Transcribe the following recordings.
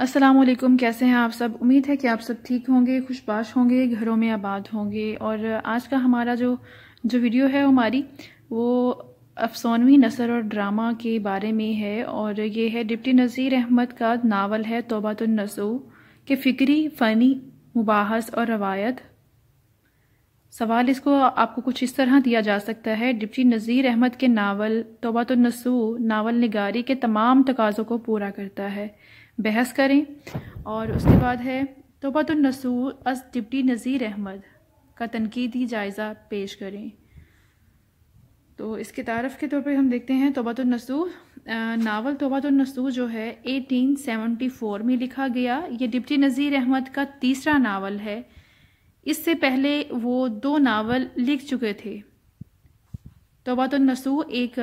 असलम कैसे हैं आप सब उम्मीद है कि आप सब ठीक होंगे खुशबाश होंगे घरों में आबाद होंगे और आज का हमारा जो जो वीडियो है हमारी वो अफसानवी नसर और ड्रामा के बारे में है और ये है डिप्टी नज़ीर अहमद का नावल है तोबातुलनसो के फ़िक्री फ़नी मुबाहस और रवायत सवाल इसको आपको कुछ इस तरह दिया जा सकता है डिप्टी नज़ीर अहमद के नावल तोबातुलनसू नावल निगारी के तमाम तकाज़ों को पूरा करता है बहस करें और उसके बाद है तोबतुलनसूर अस डिप्टी नज़ीर अहमद का तनकीदी जायज़ा पेश करें तो इसके तारफ़ के तौर पर हम देखते हैं तोबतुलनसूर नावल तोबतुलनसूर जो है एटीन फोर में लिखा गया ये डिप्टी नज़ीर अहमद का तीसरा नावल है इससे पहले वो दो नावल लिख चुके थे तोबतुलनसूर एक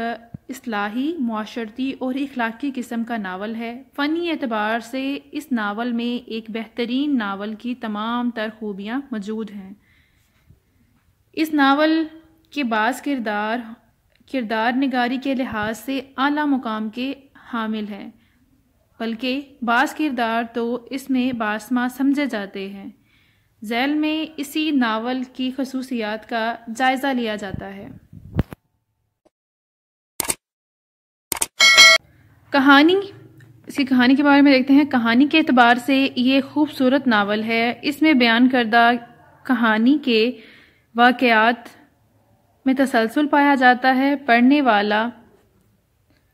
असलाही माशरती और अखलाक़ी किस्म का नावल है फ़नी एतबार से इस नावल में एक बेहतरीन नावल की तमाम तर खूबियाँ मौजूद हैं इस नावल के बाद किरदार किरदार नगारी के लिहाज से अली मुकाम के हामिल हैं बल्कि बास किरदार तो इसमें बासमा समझे जाते हैं जैल में इसी नावल की खसूसियात का जायज़ा लिया जाता है कहानी इसकी कहानी के बारे में देखते हैं कहानी के अतबार से ये खूबसूरत नावल है इसमें बयान करदा कहानी के वाकयात में तसलसल पाया जाता है पढ़ने वाला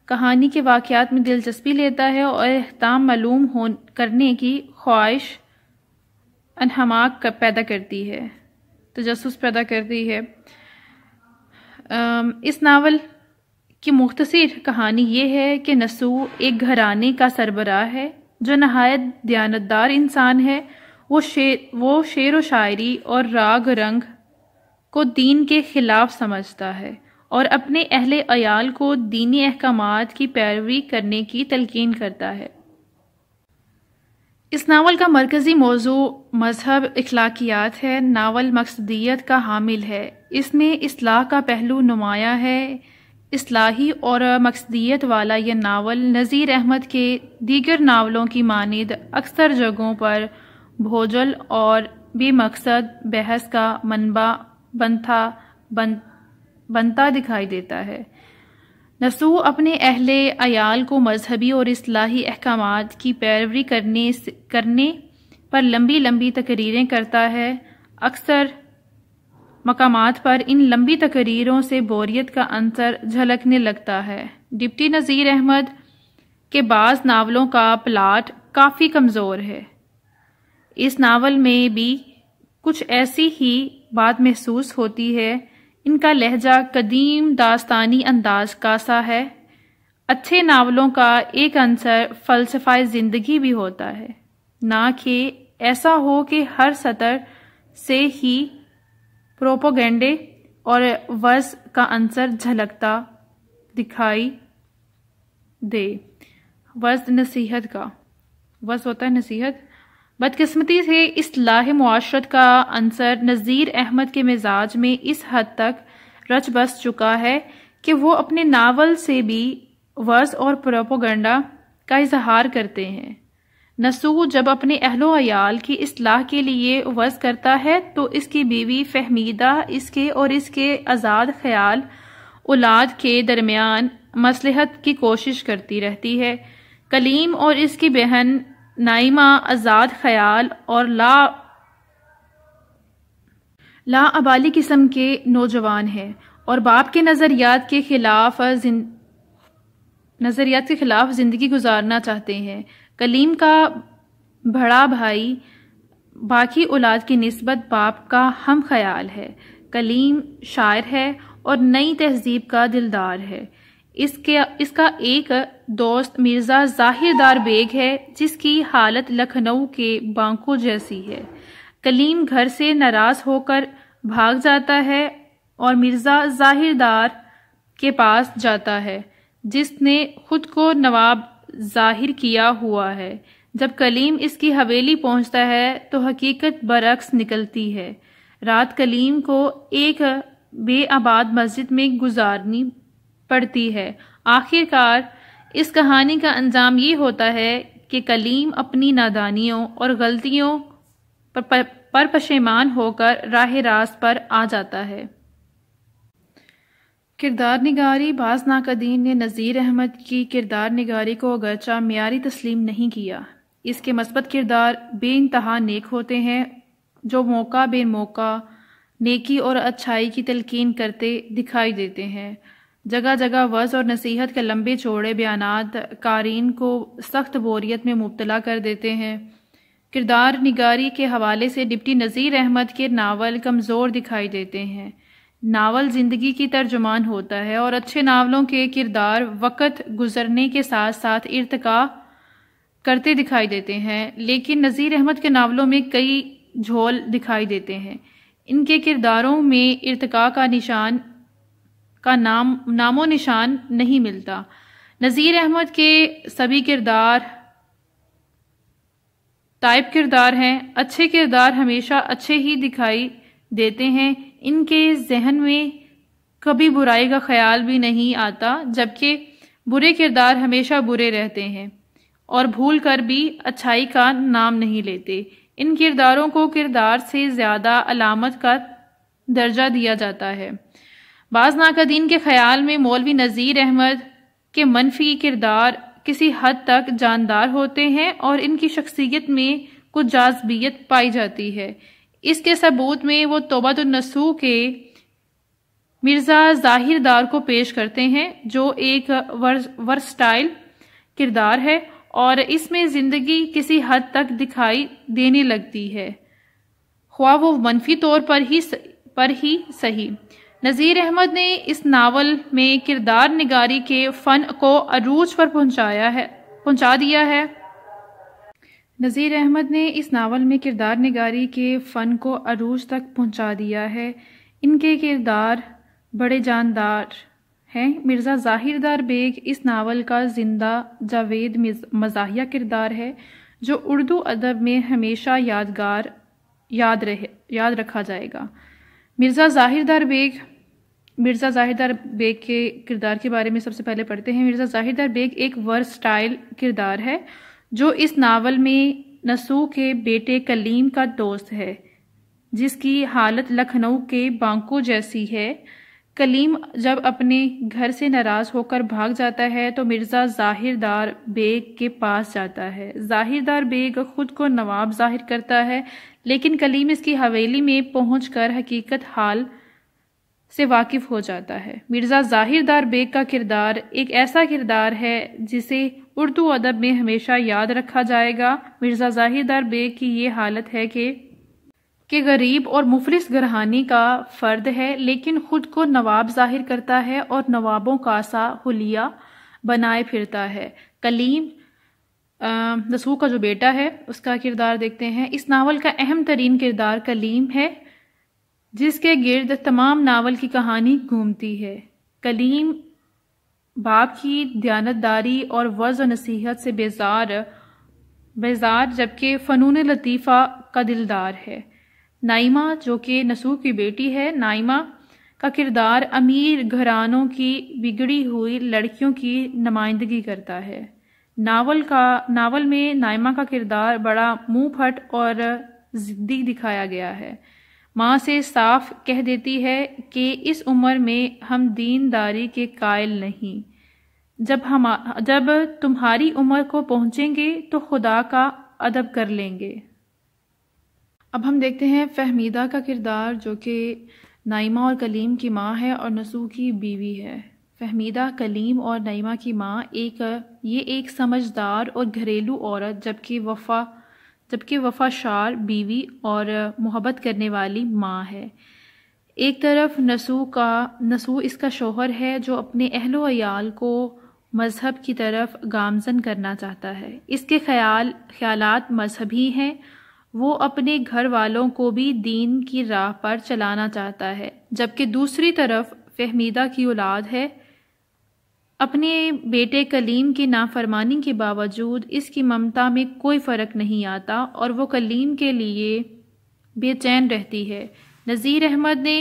कहानी के वाक़ात में दिलचस्पी लेता है और अहताम मलूम हो करने की ख्वाहिश अनहमाक कर पैदा करती है तजस पैदा करती है इस नावल कि मुख्तर कहानी ये है कि नसू एक घराने का सरबराह है जो नहायत दयानतदार इंसान है वो शेर वो शेर व शायरी और राग रंग को दीन के ख़िलाफ़ समझता है और अपने अहल अयाल को दीनी अहकाम की पैरवी करने की तलकिन करता है इस नावल का मरकज़ी मौजू मजहब अखलाकियात है नावल मकसदियत का हामिल है इसमें असलाह का पहलू नुमाया है असलाही और मकसदियत वाला यह नावल नज़ीर अहमद के दीगर नावलों की मानद अक्सर जगहों पर भोजल और बेमकसद बहस का मनबा बनता बन बनता दिखाई देता है नसू अपने अहल अयाल को मजहबी और असलाही अहकाम की पैरवी करने करने पर लंबी लंबी तकरीरें करता है अक्सर मकाम पर इन लंबी तकरीरों से बोरियत का अंतर झलकने लगता है डिप्टी नज़ीर अहमद के बाज़ नावलों का प्लाट काफ़ी कमज़ोर है इस नावल में भी कुछ ऐसी ही बात महसूस होती है इनका लहजा कदीम दास्तानी अंदाज का सा है अच्छे नावलों का एक अंसर फलसफाई ज़िंदगी भी होता है ना कि ऐसा हो कि हर सतर से ही प्रोपोगेंडे और वर्स का अंसर झलकता दिखाई दे वर्स नसीहत का वर्स होता है नसीहत बदकिस्मती से इस लाह माशरत का अंसर नज़ीर अहमद के मिजाज में इस हद तक रच बस चुका है कि वो अपने नावल से भी वर्ष और प्रोपोगंडा का इजहार करते हैं नसू जब अपने अहलो अयाल की असलाह के लिए वर्ज करता है तो इसकी बीवी फहमीदा इसके और इसके आज़ाद ख्याल औलाद के दरमियान मसलहत की कोशिश करती रहती है कलीम और इसकी बहन नाइमा आज़ाद ख्याल और ला लाआबाली किस्म के नौजवान है और बाप के नज़रियात के ख़िलाफ़ नज़रियात के ख़िलाफ़ ज़िंदगी गुजारना चाहते हैं कलीम का बड़ा भाई बाकी औलाद की नस्बत बाप का हम ख्याल है कलीम शायर है और नई तहजीब का दिलदार है इसके इसका एक दोस्त मिर्ज़ा जाहिरदार बेग है जिसकी हालत लखनऊ के बांकों जैसी है कलीम घर से नाराज़ होकर भाग जाता है और मिर्ज़ा जाहिरदार के पास जाता है जिसने खुद को नवाब जाहिर किया हुआ है जब कलीम इसकी हवेली पहुंचता है तो हकीकत बरक्स निकलती है रात कलीम को एक बेआबाद मस्जिद में गुजारनी पड़ती है आखिरकार इस कहानी का अंजाम ये होता है कि कलीम अपनी नादानियों और गलतियों पर, पर पशेमान होकर राह रास्त पर आ जाता है किरदार निगारी बाज नाकदीन ने नज़ीर अहमद की किरदार निगारी को अगरचा मीरी तस्लीम नहीं किया इसके मस्बत किरदार बे इंतहा नेक होते हैं जो मौका बे मौका नेकी और अच्छाई की तलकिन करते दिखाई देते हैं जगह जगह वज और नसीहत के लंबे चौड़े बयान कारीन को सख्त बोरियत में मुबतला कर देते हैं किरदार निगारी के हवाले से डिप्टी नज़ीर अहमद के नावल कमज़ोर दिखाई देते हैं नावल ज़िंदगी की तर्जुमान होता है और अच्छे नावलों के किरदार वक़्त गुजरने के साथ साथ इरतका करते दिखाई देते हैं लेकिन नज़ीर अहमद के नावलों में कई झोल दिखाई देते हैं इनके किरदारों में इरतका का निशान का नाम नामो निशान नहीं मिलता नज़ीर अहमद के सभी किरदार टाइप किरदार हैं अच्छे किरदार हमेशा अच्छे ही दिखाई देते हैं इनके जहन में कभी बुराई का ख्याल भी नहीं आता जबकि बुरे किरदार हमेशा बुरे रहते हैं और भूल कर भी अच्छाई का नाम नहीं लेते इन किरदारों को किरदार से ज़्यादा अलामत का दर्जा दिया जाता है बाज़ नाकदीन के ख्याल में मौलवी नज़ीर अहमद के मनफी किरदार किसी हद तक जानदार होते हैं और इनकी शख्सियत में कुछ जाजबियत पाई जाती है इसके सबूत में वो तोबा नसू के मिर्ज़ा जाहिरदार को पेश करते हैं जो एक वर्सटाइल किरदार है और इसमें ज़िंदगी किसी हद तक दिखाई देने लगती है ख्वा वो मनफी तौर पर ही स, पर ही सही नज़ीर अहमद ने इस नावल में किरदार निगारी के फ़न को अरूज पर पहुंचाया है पहुंचा दिया है नज़ीर अहमद ने इस नावल में किरदार निगारी के फ़न को अरूज तक पहुंचा दिया है इनके किरदार बड़े जानदार हैं मिर्ज़ा जाहिरदार बेग इस नावल का जिंदा जावेद मजाहिया किरदार है जो उर्दू अदब में हमेशा यादगार याद रहे याद रखा जाएगा मिर्ज़ा जाहिरदार बेग मिर्ज़ा जाहिरदार बेग के किरदार के बारे में सबसे पहले पढ़ते हैं मिर्ज़ा जाहिरदार बेग एक वर्स्टाइल किरदार है जो इस नावल में नसू के बेटे कलीम का दोस्त है जिसकी हालत लखनऊ के बांको जैसी है कलीम जब अपने घर से नाराज़ होकर भाग जाता है तो मिर्ज़ा जाहिरदार बेग के पास जाता है जाहिरदार बेग खुद को नवाब जाहिर करता है लेकिन कलीम इसकी हवेली में पहुँच कर हकीकत हाल से वाकिफ़ हो जाता है मिर्ज़ा जाहिरदार बेग का किरदार एक ऐसा किरदार है जिसे उर्दू अदब में हमेशा याद रखा जाएगा मिर्ज़ा जाहिदार बेग की ये हालत है कि के गरीब और मुफलिस गरहानी का फ़र्द है लेकिन ख़ुद को नवाब जाहिर करता है और नवाबों का सा हुलिया बनाए फिरता है कलीम दसू का जो बेटा है उसका किरदार देखते हैं इस नावल का अहम तरीन किरदार कलीम है जिसके गिर्द तमाम नावल की कहानी घूमती है कलीम बाप की दयानतदारी और वर्ज और नसीहत से बेजार बेजार जबकि फ़नून लतीफ़ा का दिलदार है नाइमा जो कि नसूह की बेटी है नाइमा का किरदार अमीर घरानों की बिगड़ी हुई लड़कियों की नुमाइंदगी करता है नावल का नावल में नाइमा का किरदार बड़ा मुंह फट और ज़िद्दी दिखाया गया है माँ से साफ कह देती है कि इस उम्र में हम दीनदारी के कायल नहीं जब हम जब तुम्हारी उम्र को पहुँचेंगे तो खुदा का अदब कर लेंगे अब हम देखते हैं फहमीदा का किरदार जो कि नाइमा और कलीम की माँ है और नसू की बीवी है फहमीदा कलीम और नईमा की माँ एक ये एक समझदार और घरेलू औरत जबकि वफ़ा जबकि वफाशार बीवी और मोहब्बत करने वाली माँ है एक तरफ नसू का नसू इसका शोहर है जो अपने अहलो अयाल को मज़हब की तरफ गामजन करना चाहता है इसके ख्याल ख्यालात मजहबी हैं वो अपने घर वालों को भी दीन की राह पर चलाना चाहता है जबकि दूसरी तरफ फहमीदा की औलाद है अपने बेटे कलीम की नाफरमानी के बावजूद इसकी ममता में कोई फ़र्क नहीं आता और वो कलीम के लिए बेचैन रहती है नज़ीर अहमद ने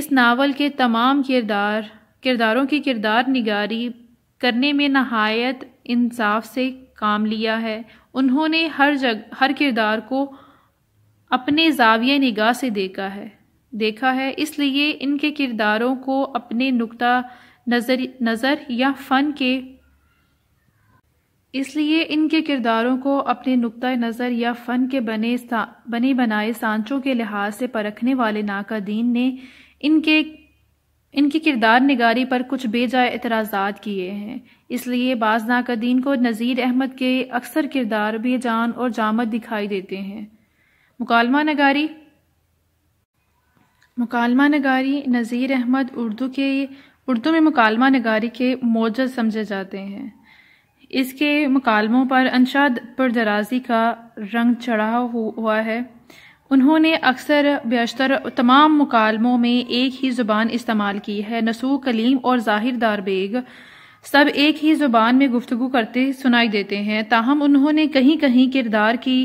इस नावल के तमाम किरदार किरदारों की किरदार निगारी करने में नहायत इंसाफ से काम लिया है उन्होंने हर जग हर किरदार को अपने जाविया निगाह से देखा है देखा है इसलिए इनके किरदारों को अपने नुक्ता नज़र नज़र या फ़न के इसलिए इनके किरदारों को अपने नुक़ नज़र या फ़न के बने बने बनाए सांचों के लिहाज से परखने वाले नाकदीन ने इनके इनकी किरदार निगारी पर कुछ बेजाय एतराज़ा किए हैं इसलिए बाज़ नाकदीन को नज़ीर अहमद के अक्सर किरदार बेजान और जामद दिखाई देते हैं मुकालमा नगारी मुकालमा नगारी नज़ीर अहमद उर्दू के उर्दू में मुकालमा नगारी के मोजद समझे जाते हैं इसके मुकालमों पर अनशाद दराजी का रंग चढ़ा हुआ है उन्होंने अक्सर बेशतर तमाम मुकालमों में एक ही ज़ुबान इस्तेमाल की है नसू कलीम और जाहिर दार बेग सब एक ही ज़ुबान में गुफ्तु करते सुनाई देते हैं ताहम उन्होंने कहीं कहीं किरदार की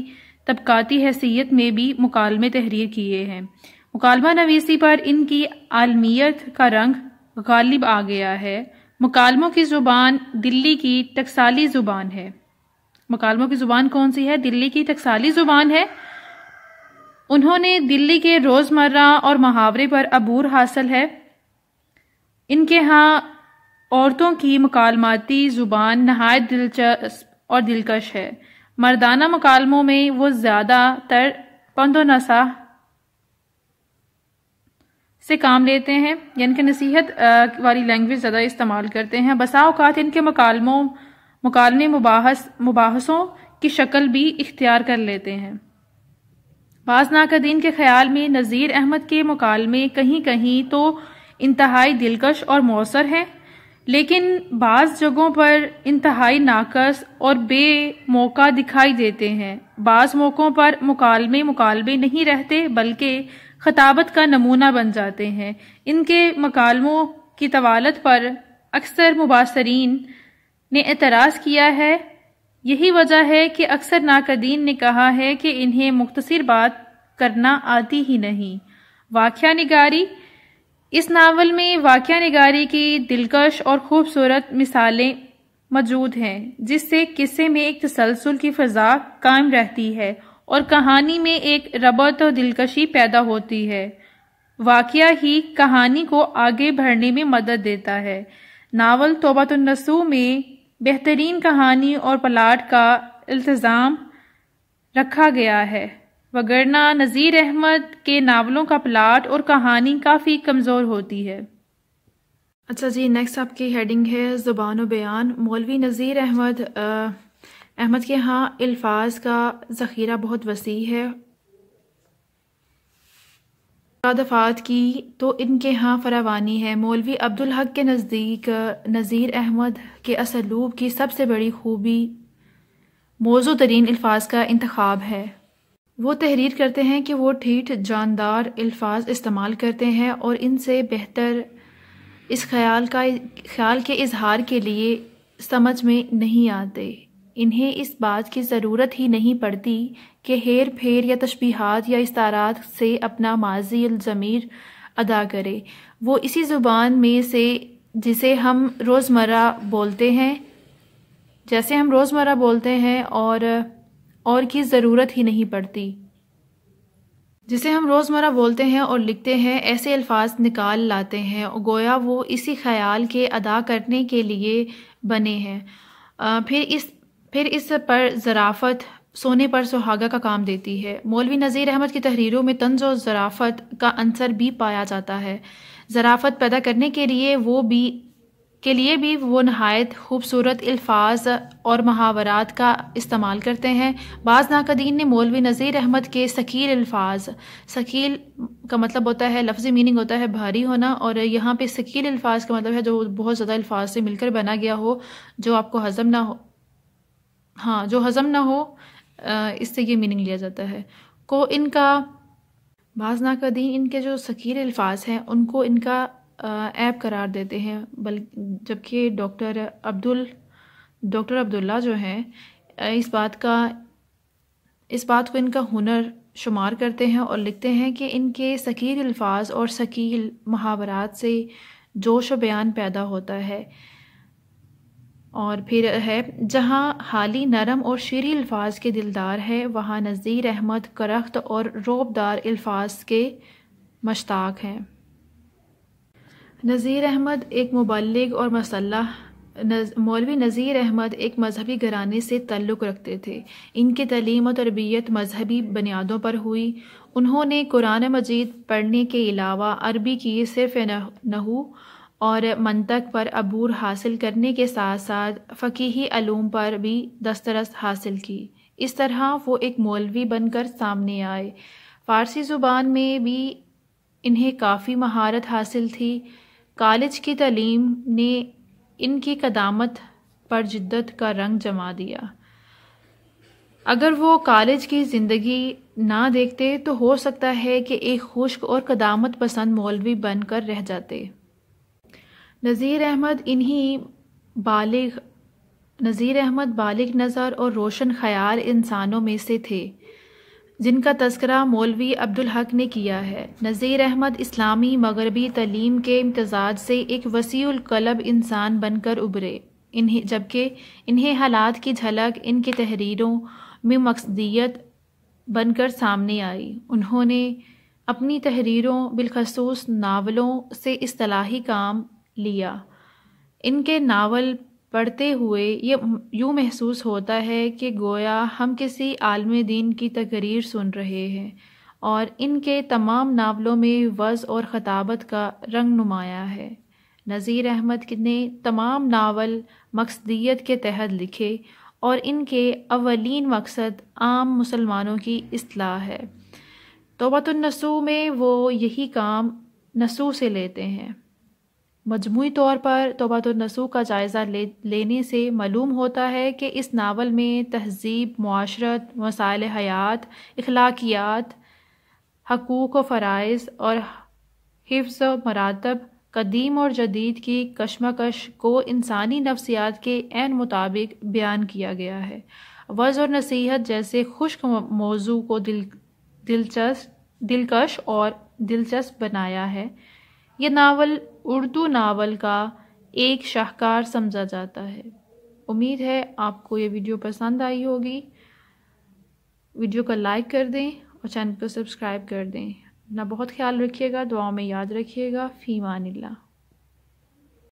तबकाती हैसियत में भी मुकालमे तहरीर किए हैं मुकालमा नवीसी पर इनकी आलमियत का रंग गालिब आ गया है मकालमों की ज़ुबान दिल्ली की टकसाली ज़ुबान है मकालमों की ज़ुबान कौन सी है दिल्ली की टकसाली ज़ुबान है उन्होंने दिल्ली के रोज़मर्रा और मुहावरे पर अबूर हासिल है इनके यहाँ औरतों की मकालमाती ज़ुबान नहायत दिलचस्प और दिलकश है मर्दाना मकालमों में वो ज़्यादातर पंदो नसा से काम लेते हैं यानी कि नसीहत वाली लैंग्वेज ज़्यादा इस्तेमाल करते हैं बसा अवत इनके मकालमों मुकालमे मुबाहस मुबाहसों की शक्ल भी इख्तियार कर लेते हैं बाज़ नाकदीन के ख्याल में नज़ीर अहमद के मकालमे कहीं कहीं तो इंतहाई दिलकश और मौसर हैं लेकिन बाज़ जगहों पर इंतहाई नाकस और बेमौका दिखाई देते हैं बाज़ मौक़ों पर मुकालमे मुकालमे नहीं रहते बल्कि खताबत का नमूना बन जाते हैं इनके मकालमों की तवालत पर अक्सर मुबासरीन ने एतराज़ किया है यही वजह है कि अक्सर नाकदीन ने कहा है कि इन्हें मुख्तर बात करना आती ही नहीं वाक़ निगारी इस नावल में वाक़ निगारी की दिलकश और ख़ूबसूरत मिसालें मौजूद हैं जिससे किस्से में एक तसलसल की फ़जा कायम रहती है और कहानी में एक रबत और तो दिलकशी पैदा होती है वाक़ ही कहानी को आगे बढ़ने में मदद देता है नावल तोबातुलनसू में बेहतरीन कहानी और पलाट का इल्तज़ाम रखा गया है वगरना नज़ीर अहमद के नावलों का प्लाट और कहानी काफ़ी कमज़ोर होती है अच्छा जी नेक्स्ट आपकी हेडिंग है ज़ुबान बयान मौलवी नज़ीर अहमद अहमद के यहाँ अल्फाज का ज़ख़ीरा बहुत वसी है दफ़ात की तो इनके यहाँ फरावानी है मौलवी अब्दुल हक के नज़दीक नज़ीर अहमद के असलूब की सबसे बड़ी खूबी मौजू तरीन अल्फाज का इंतखब है वो तहरीर करते हैं कि वो ठीठ जानदार अल्फाज इस्तेमाल करते हैं और इनसे बेहतर इस ख्याल का ख्याल के इजहार के लिए समझ में नहीं आते इन्हें इस बात की ज़रूरत ही नहीं पड़ती कि हेर फेर या तशबीहात या इस्तारात से अपना माजी ज़मीर अदा करे वो इसी ज़ुबान में से जिसे हम रोज़मर्रा बोलते हैं जैसे हम रोज़मर्रा बोलते हैं और और की ज़रूरत ही नहीं पड़ती जिसे हम रोज़मर्रा बोलते हैं और लिखते हैं ऐसे अल्फाज निकाल लाते हैं और गोया वो इसी ख्याल के अदा करने के लिए बने हैं फिर इस फिर इस पर ज़राफ़त सोने पर सुहागा का काम देती है मौलवी नज़ीर अहमद की तहरीरों में तंज और ज़राफ़त का अंसर भी पाया जाता है ज़राफ़त पैदा करने के लिए वो भी के लिए भी वो नहायत खूबसूरत अल्फाज और महावरात का इस्तेमाल करते हैं बाज़ नाकदीन ने मौलवी नज़ीर अहमद के शकील अल्फाज शकील का मतलब होता है लफ्ज़ी मीनिंग होता है भारी होना और यहाँ पे शकील अल्फाज का मतलब है जो बहुत ज़्यादा अल्फाज से मिलकर बना गया हो जो आपको हज़म ना हो हाँ जो हज़म ना हो इससे ये मीनिंग लिया जाता है को इनका ना का दिन इनके जो सकीर अल्फाज हैं उनको इनका ऐप करार देते हैं बल जबकि डॉक्टर अब्दुल डॉक्टर अब्दुल्ला जो हैं इस बात का इस बात को इनका हुनर शुमार करते हैं और लिखते हैं कि इनके सकीर अल्फाज और सकील महावरात से जोश व बयान पैदा होता है और फिर है जहाँ हाली नरम और शीरी अल्फाज के दिलदार है वहाँ नज़ीर अहमद करख्त और रोबदार अल्फाज के मश्ताक हैं नज़ीर अहमद एक मुबलग और मसल्ला नज, मौलवी नज़ीर अहमद एक मजहबी घराने से तल्लुक़ रखते थे इनकी तलीम और तरबियत मजहबी बुनियादों पर हुई उन्होंने कुरान मजीद पढ़ने के अलावा अरबी की सिर्फ नहू और मंतक पर अबूर हासिल करने के साथ साथ फ़कीही अलूम पर भी दस्तरस हासिल की इस तरह वो एक मौलवी बनकर सामने आए फ़ारसी ज़ुबान में भी इन्हें काफ़ी महारत हासिल थी कॉलेज की तलीम ने इनकी कदामत पर जिद्दत का रंग जमा दिया अगर वो कॉलेज की ज़िंदगी ना देखते तो हो सकता है कि एक खुश्क और कदामत पसंद मौलवी बनकर रह जाते नज़ीर अहमद इन्हीं बालिग नज़ीर अहमद बालिग नज़र और रोशन ख्याल इंसानों में से थे जिनका तस्करा मौलवी अब्दुल हक ने किया है नज़ीर अहमद इस्लामी मगरबी तलीम के इम्तजाज से एक वसीउल कलब इंसान बनकर उभरे इन्हें जबकि इन्हें हालात की झलक इनकी तहरीरों में मकसदियत बनकर सामने आई उन्होंने अपनी तहरीरों बिलखसूस नावलों से असलाही काम लिया इनके नावल पढ़ते हुए ये यूँ महसूस होता है कि गोया हम किसी आलम दीन की तकरीर सुन रहे हैं और इनके तमाम नावलों में वज़ और ख़ताबत का रंग नुमाया है नज़ीर अहमद ने तमाम नावल मकसदियत के तहत लिखे और इनके अवलिन मकसद आम मुसलमानों की असलाह है तोबतुलनसू में वो यही काम नसू से लेते हैं मजमू तौर पर तोबात नसू का जायज़ा ले, लेने से मालूम होता है कि इस नावल में तहजीब माशरत मसाइल हयात अखलाकियात हकूक़ व फ़रज़ और हिफ्ज़ मरातब कदीम और जदीद की कशमकश को इंसानी नफ्सियात के एन मुताबिक बयान किया गया है वज़ और नसीहत जैसे खुश्क मौजू को दिल दिलचस्प दिलकश और दिलचस्प बनाया है ये नावल उर्दू नावल का एक शाहकार समझा जाता है उम्मीद है आपको ये वीडियो पसंद आई होगी वीडियो को लाइक कर दें और चैनल को सब्सक्राइब कर दें अपना बहुत ख्याल रखिएगा दुआओं में याद रखिएगा फ़ीमानिल्ला